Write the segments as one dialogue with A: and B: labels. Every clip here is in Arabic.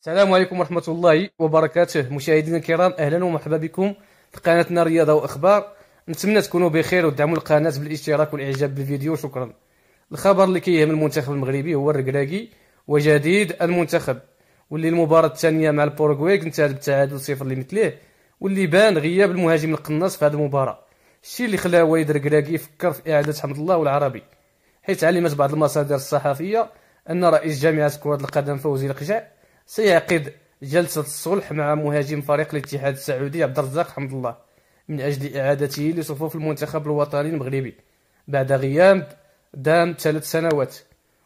A: السلام عليكم ورحمة الله وبركاته مشاهدينا الكرام أهلا ومرحبا بكم في قناتنا رياضة وأخبار نتمنى تكونوا بخير ودعموا القناة بالاشتراك والإعجاب بالفيديو شكرا الخبر اللي كيهم المنتخب المغربي هو الركراكي وجديد المنتخب واللي المباراة الثانية مع البوروغويك انتهت بتعادل صفر اللي واللي بان غياب المهاجم القناص في هذه المباراة الشيء اللي خلى وليد الركراكي يفكر في إعادة حمد الله والعربي حيث علمت بعض المصادر الصحفية أن رئيس جامعة كرة القدم فوزي القجع سيعقد جلسة الصلح مع مهاجم فريق الاتحاد السعودي عبد الرزاق حمد الله من أجل إعادته لصفوف المنتخب الوطني المغربي بعد غياب دام ثلاث سنوات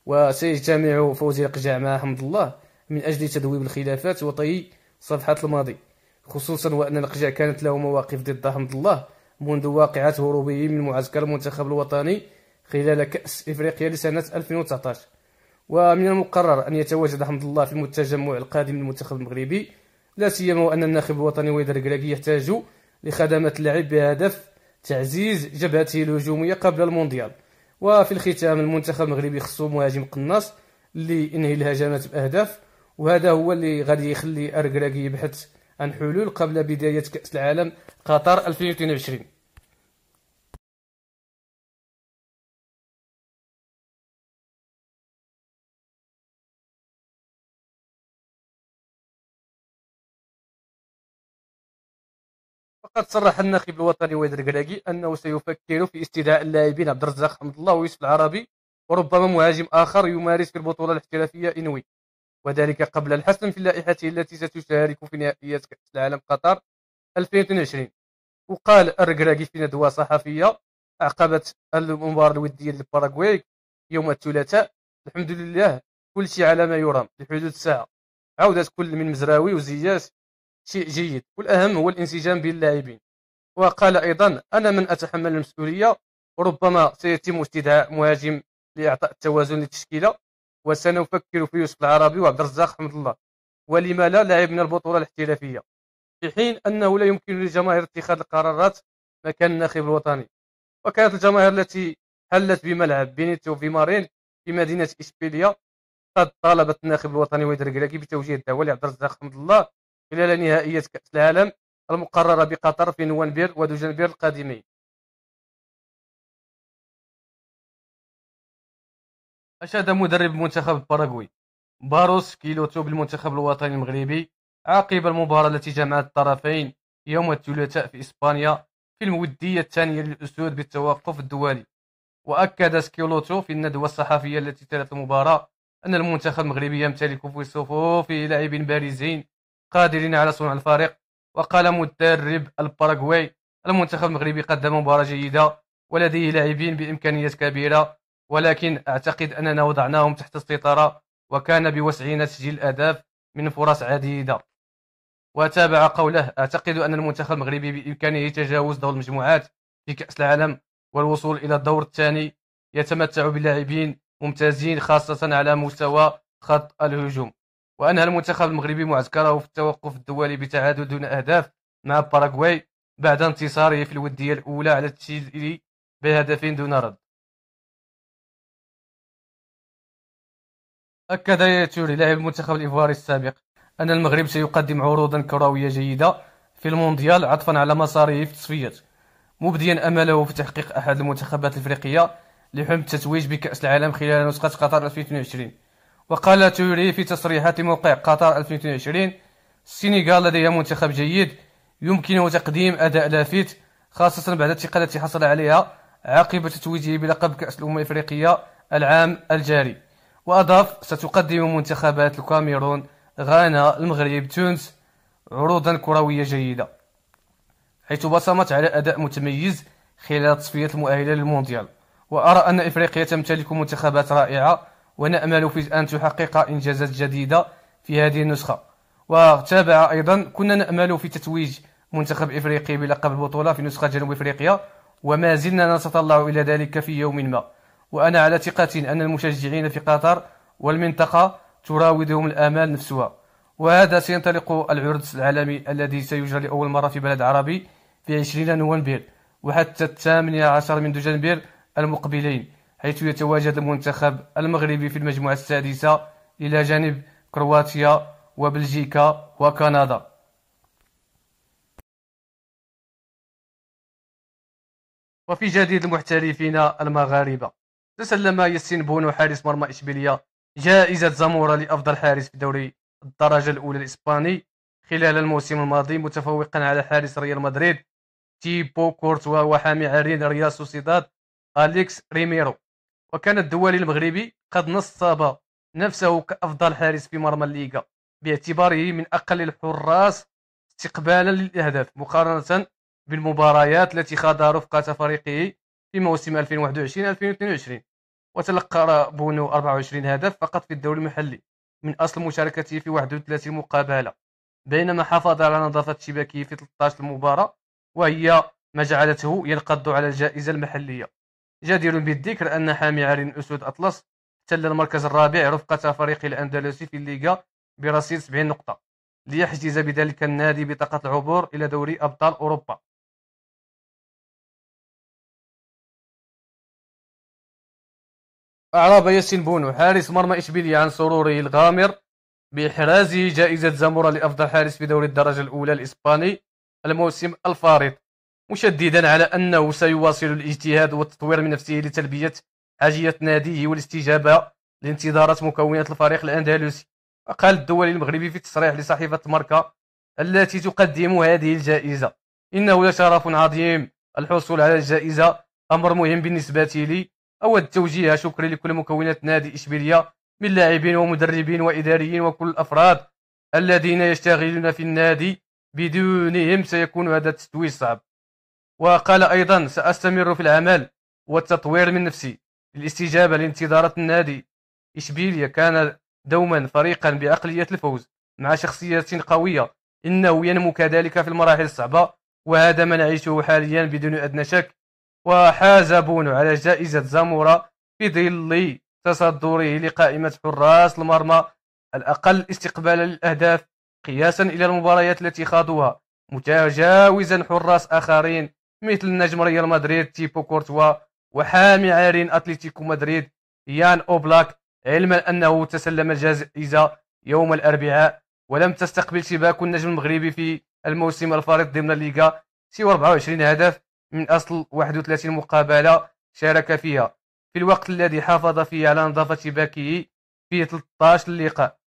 A: وسيجتمع فوزي القجع مع حمد الله من أجل تذويب الخلافات وطي صفحة الماضي خصوصا وأن القجع كانت له مواقف ضد حمد الله منذ واقعة هروبه من معسكر المنتخب الوطني خلال كأس إفريقيا لسنة 2019 ومن المقرر أن يتواجد حمد الله في التجمع القادم للمنتخب المغربي لا سيما وأن الناخب الوطني وليد الركراكي يحتاج لخدمات اللعب بهدف تعزيز جبهته الهجومية قبل المونديال وفي الختام المنتخب المغربي خصو مهاجم قناص اللي ينهي الهجمات بأهداف وهذا هو اللي غادي يخلي الركراكي يبحث عن حلول قبل بداية كأس العالم قطر 2022
B: وقد صرح الناخب
A: الوطني ويد الكراكي انه سيفكر في استدعاء اللاعبين عبد الرزاق حمد الله ويوسف العربي وربما مهاجم اخر يمارس في البطوله الاحترافيه انوي وذلك قبل الحسم في لائحته التي ستشارك في نهائيات كاس العالم قطر 2022 وقال الركراكي في ندوه صحفيه عقبت المباراه الوديه للباراغواي يوم الثلاثاء الحمد لله كل شيء على ما يرام لحدود الساعه عودة كل من مزراوي وزياس شيء جيد والأهم هو الانسجام بين اللاعبين وقال أيضا أنا من أتحمل المسؤولية ربما سيتم استدعاء مهاجم لإعطاء التوازن للتشكيلة وسنفكر في يوسف العربي وعبد الرزاق حمد الله ولما لا لاعب من البطولة الاحترافية في حين أنه لا يمكن للجماهير اتخاذ القرارات مكان الناخب الوطني وكانت الجماهير التي حلت بملعب بينيتو في مارين في مدينة اشبيليا قد طالبت الناخب الوطني ويدر بتوجيه الدعوة لعبد الرزاق حمد الله خلال نهائية كأس العالم المقررة بقطر في نوفمبر
B: ودجنبر القادمين
A: أشاد مدرب منتخب باراغواي باروس كيلوتو بالمنتخب الوطني المغربي عقب المباراة التي جمعت الطرفين يوم الثلاثاء في إسبانيا في المودية الثانية للأسود بالتوقف الدولي وأكد سكيلوتو في الندوة الصحفية التي تلت المباراة أن المنتخب المغربي يمتلك في صفوف لاعبين بارزين قادرين على صنع الفارق وقال مدرب الباراغواي المنتخب المغربي قدم مباراة جيدة ولديه لاعبين بإمكانيات كبيرة ولكن أعتقد أننا وضعناهم تحت السيطرة وكان بوسعنا تسجيل أهداف من فرص عديدة وتابع قوله أعتقد أن المنتخب المغربي بإمكانه تجاوز دور المجموعات في كأس العالم والوصول إلى الدور الثاني يتمتع بلاعبين ممتازين خاصة على مستوى خط الهجوم وأنهى المنتخب المغربي معسكره في التوقف الدولي بتعادل دون أهداف مع باراغواي بعد انتصاره في الودية الأولى على تشيلي بهدفين دون رد أكد ياتوري لاعب المنتخب الإيفواري السابق أن المغرب سيقدم عروضا كروية جيدة في المونديال عطفا على مساره في التصفيات مبديا أمله في تحقيق أحد المنتخبات الإفريقية لحلم التتويج بكأس العالم خلال نسخة قطر 2022 وقال توري في تصريحات لموقع قطر 2022 السنغال لديها منتخب جيد يمكنه تقديم أداء لافت خاصة بعد الثقة التي حصل عليها عقب تتويجه بلقب كأس الأمم الإفريقية العام الجاري وأضاف ستقدم منتخبات الكاميرون غانا المغرب تونس عروضا كروية جيدة حيث بصمت على أداء متميز خلال تصفية المؤهلة للمونديال وأرى أن إفريقيا تمتلك منتخبات رائعة ونأمل في أن تحقق إنجازات جديدة في هذه النسخة وتابع أيضا كنا نأمل في تتويج منتخب إفريقي بلقب البطولة في نسخة جنوب إفريقيا وما زلنا نتطلع إلى ذلك في يوم ما وأنا على ثقة أن المشجعين في قطر والمنطقة تراودهم الآمال نفسها وهذا سينطلق العرض العالمي الذي سيجرى لأول مرة في بلد عربي في 20 نوفمبر وحتى 18 عشر من دجنبر المقبلين حيث يتواجد المنتخب المغربي في المجموعة السادسة إلى جانب كرواتيا وبلجيكا وكندا وفي جديد المحترفين المغاربة تسلم ياسين بونو حارس مرمى إشبيلية جائزة زامورا لأفضل حارس في دوري الدرجة الأولى الإسباني خلال الموسم الماضي متفوقا على حارس ريال مدريد تيبو كورتوا وحامي عرين ريال سوسيداد أليكس ريميرو وكان الدولي المغربي قد نصب نفسه كأفضل حارس في مرمى الليغا باعتباره من أقل الحراس استقبالا للأهداف مقارنة بالمباريات التي خاض رفقة فريقه في موسم 2021-2022 وتلقى بونو 24 هدف فقط في الدوري المحلي من أصل مشاركته في 31 مقابلة بينما حافظ على نظافة شباكه في 13 مباراة وهي ما جعلته ينقض على الجائزة المحلية جدير بالذكر أن حامي عرين أسود أطلس احتل المركز الرابع رفقة فريق الأندلسي في الليغا برصيد 70 نقطة ليحجز بذلك النادي بطاقة العبور إلى دوري أبطال أوروبا أعرب ياسين بونو حارس مرمى إشبيلية عن سروره الغامر بإحرازه جائزة زامورا لأفضل حارس في دوري الدرجة الأولى الإسباني الموسم الفارط مشددا على أنه سيواصل الاجتهاد والتطوير من نفسه لتلبية حاجية ناديه والاستجابة لانتظارات مكونات الفريق الأندلسي وقال الدولي المغربي في تصريح لصحيفة ماركا التي تقدم هذه الجائزة إنه لشرف عظيم الحصول على الجائزة أمر مهم بالنسبة لي أود توجيه شكري لكل مكونات نادي إشبيلية من لاعبين ومدربين وإداريين وكل الأفراد الذين يشتغلون في النادي بدونهم سيكون هذا التتويج صعب وقال أيضا سأستمر في العمل والتطوير من نفسي للاستجابة لانتظارات النادي اشبيليا كان دوما فريقا بعقلية الفوز مع شخصية قوية إنه ينمو كذلك في المراحل الصعبة وهذا ما نعيشه حاليا بدون أدنى شك وحاز بونو على جائزة زامورا في ظل تصدره لقائمة حراس المرمى الأقل استقبالا للأهداف قياسا إلى المباريات التي خاضوها متجاوزا حراس آخرين مثل نجم ريال مدريد تيبو كورتوا وحامي عارين اتلتيكو مدريد يان اوبلاك علما انه تسلم الجائزه يوم الاربعاء ولم تستقبل شباك النجم المغربي في الموسم الفارط ضمن الليغا سوى 24 هدف من اصل 31 مقابله شارك فيها في الوقت الذي حافظ فيه على نظافه شباكه في 13 لقاء